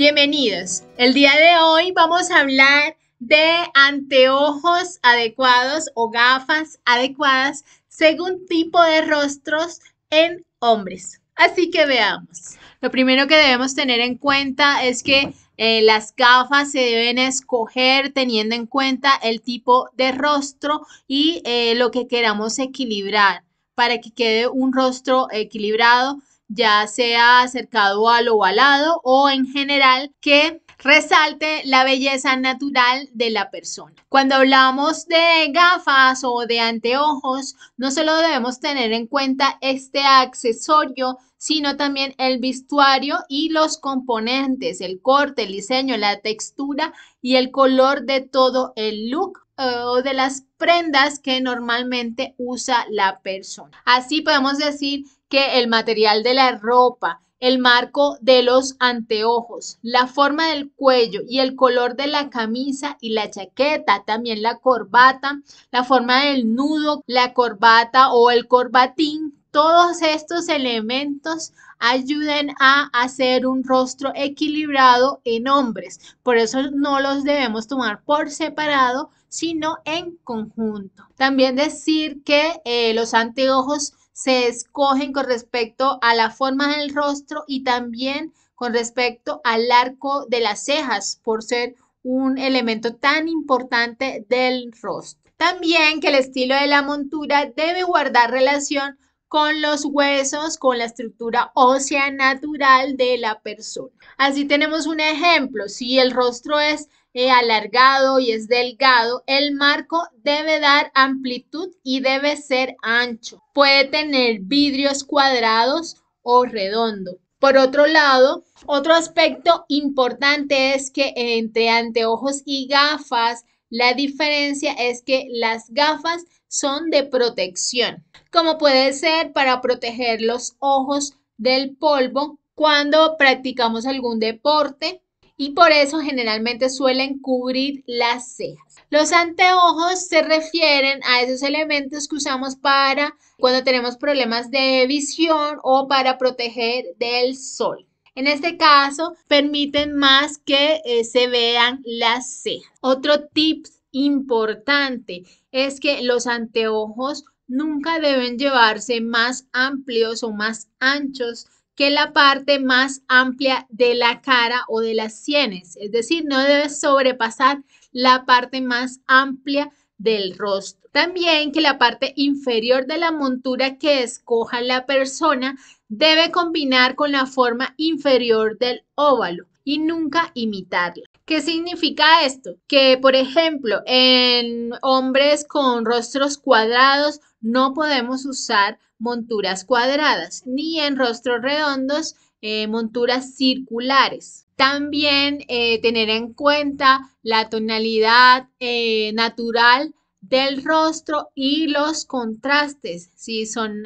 Bienvenidos. El día de hoy vamos a hablar de anteojos adecuados o gafas adecuadas según tipo de rostros en hombres. Así que veamos. Lo primero que debemos tener en cuenta es que eh, las gafas se deben escoger teniendo en cuenta el tipo de rostro y eh, lo que queramos equilibrar para que quede un rostro equilibrado ya sea acercado al ovalado o en general que resalte la belleza natural de la persona. Cuando hablamos de gafas o de anteojos, no solo debemos tener en cuenta este accesorio, sino también el vestuario y los componentes, el corte, el diseño, la textura y el color de todo el look eh, o de las prendas que normalmente usa la persona. Así podemos decir que el material de la ropa, el marco de los anteojos, la forma del cuello y el color de la camisa y la chaqueta, también la corbata, la forma del nudo, la corbata o el corbatín. Todos estos elementos ayuden a hacer un rostro equilibrado en hombres. Por eso no los debemos tomar por separado, sino en conjunto. También decir que eh, los anteojos se escogen con respecto a la forma del rostro y también con respecto al arco de las cejas por ser un elemento tan importante del rostro. También que el estilo de la montura debe guardar relación con los huesos, con la estructura ósea natural de la persona. Así tenemos un ejemplo, si el rostro es alargado y es delgado, el marco debe dar amplitud y debe ser ancho. Puede tener vidrios cuadrados o redondo. Por otro lado, otro aspecto importante es que entre anteojos y gafas, la diferencia es que las gafas son de protección, como puede ser para proteger los ojos del polvo cuando practicamos algún deporte y por eso generalmente suelen cubrir las cejas. Los anteojos se refieren a esos elementos que usamos para cuando tenemos problemas de visión o para proteger del sol. En este caso, permiten más que eh, se vean las cejas. Otro tip importante es que los anteojos nunca deben llevarse más amplios o más anchos que la parte más amplia de la cara o de las sienes, es decir, no debe sobrepasar la parte más amplia del rostro. También que la parte inferior de la montura que escoja la persona debe combinar con la forma inferior del óvalo y nunca imitarla. ¿Qué significa esto? Que, por ejemplo, en hombres con rostros cuadrados no podemos usar monturas cuadradas ni en rostros redondos eh, monturas circulares. También eh, tener en cuenta la tonalidad eh, natural del rostro y los contrastes, si son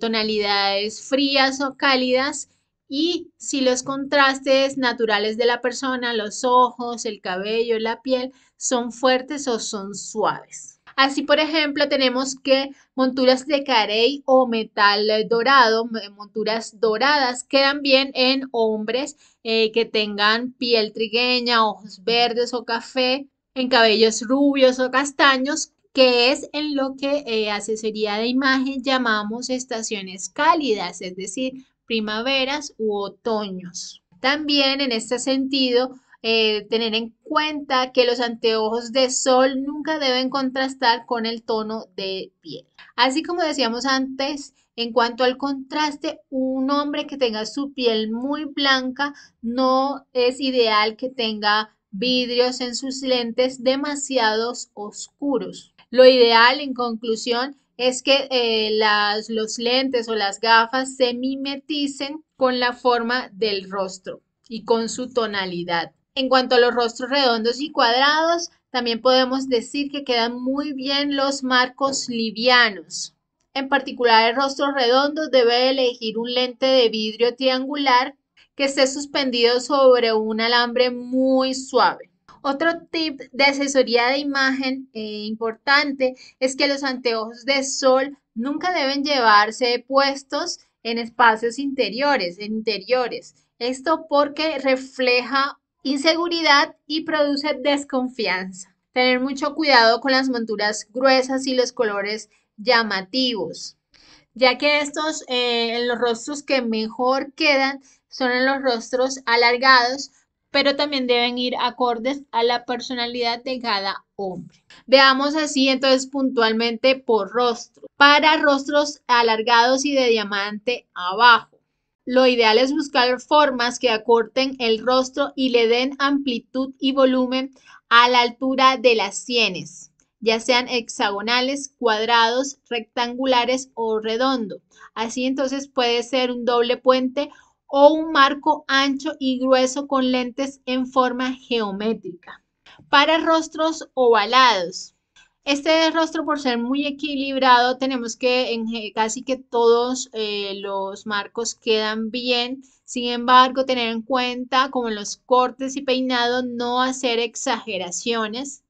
tonalidades frías o cálidas y si los contrastes naturales de la persona, los ojos, el cabello, la piel, son fuertes o son suaves. Así, por ejemplo, tenemos que monturas de carey o metal dorado, monturas doradas, quedan bien en hombres eh, que tengan piel trigueña, ojos verdes o café, en cabellos rubios o castaños, que es en lo que eh, asesoría de imagen llamamos estaciones cálidas, es decir, primaveras u otoños. También en este sentido, eh, tener en cuenta que los anteojos de sol nunca deben contrastar con el tono de piel. Así como decíamos antes, en cuanto al contraste, un hombre que tenga su piel muy blanca no es ideal que tenga vidrios en sus lentes demasiados oscuros. Lo ideal, en conclusión, es que eh, los lentes o las gafas se mimeticen con la forma del rostro y con su tonalidad. En cuanto a los rostros redondos y cuadrados, también podemos decir que quedan muy bien los marcos livianos. En particular, el rostro redondo debe elegir un lente de vidrio triangular que esté suspendido sobre un alambre muy suave. Otro tip de asesoría de imagen eh, importante es que los anteojos de sol nunca deben llevarse puestos en espacios interiores, interiores. Esto porque refleja inseguridad y produce desconfianza. Tener mucho cuidado con las monturas gruesas y los colores llamativos, ya que estos eh, en los rostros que mejor quedan son en los rostros alargados, pero también deben ir acordes a la personalidad de cada hombre. Veamos así entonces puntualmente por rostro. Para rostros alargados y de diamante abajo lo ideal es buscar formas que acorten el rostro y le den amplitud y volumen a la altura de las sienes, ya sean hexagonales, cuadrados, rectangulares o redondo. Así entonces puede ser un doble puente o un marco ancho y grueso con lentes en forma geométrica. Para rostros ovalados, este rostro, por ser muy equilibrado, tenemos que en casi que todos eh, los marcos quedan bien. Sin embargo, tener en cuenta, como en los cortes y peinados, no hacer exageraciones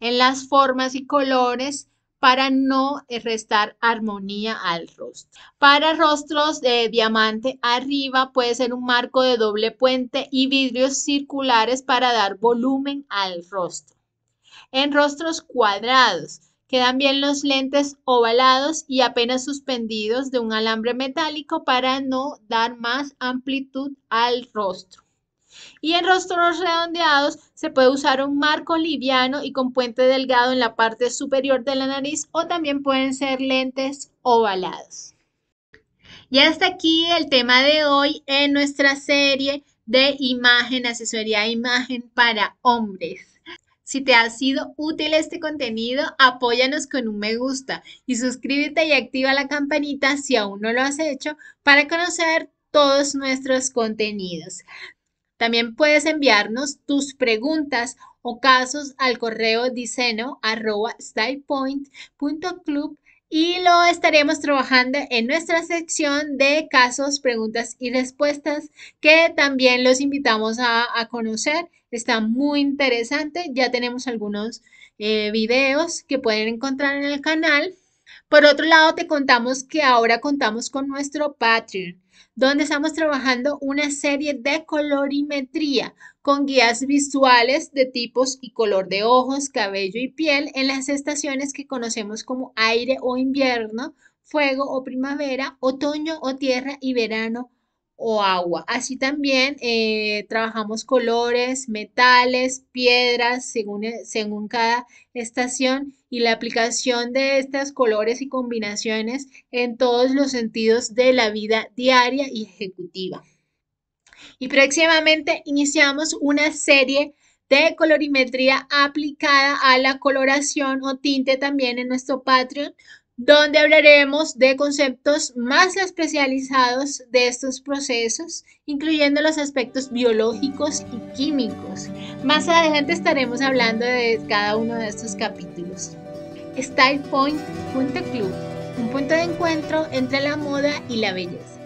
en las formas y colores para no eh, restar armonía al rostro. Para rostros de diamante arriba puede ser un marco de doble puente y vidrios circulares para dar volumen al rostro en rostros cuadrados. Quedan bien los lentes ovalados y apenas suspendidos de un alambre metálico para no dar más amplitud al rostro. Y en rostros redondeados se puede usar un marco liviano y con puente delgado en la parte superior de la nariz o también pueden ser lentes ovalados. Y hasta aquí el tema de hoy en nuestra serie de imagen, asesoría de imagen para hombres. Si te ha sido útil este contenido, apóyanos con un me gusta y suscríbete y activa la campanita si aún no lo has hecho para conocer todos nuestros contenidos. También puedes enviarnos tus preguntas o casos al correo diseño y lo estaremos trabajando en nuestra sección de casos, preguntas y respuestas que también los invitamos a, conocer. Está muy interesante. Ya tenemos algunos eh, videos que pueden encontrar en el canal por otro lado, te contamos que ahora contamos con nuestro Patreon, donde estamos trabajando una serie de colorimetría con guías visuales de tipos y color de ojos, cabello y piel en las estaciones que conocemos como aire o invierno, fuego o primavera, otoño o tierra y verano o agua. Así también eh, trabajamos colores, metales, piedras, según, e, según cada estación y la aplicación de estos colores y combinaciones en todos los sentidos de la vida diaria y ejecutiva. Y próximamente iniciamos una serie de colorimetría aplicada a la coloración o tinte también en nuestro Patreon, donde hablaremos de conceptos más especializados de estos procesos, incluyendo los aspectos biológicos y químicos. Más adelante estaremos hablando de cada uno de estos capítulos. Style Point Club, un punto de encuentro entre la moda y la belleza.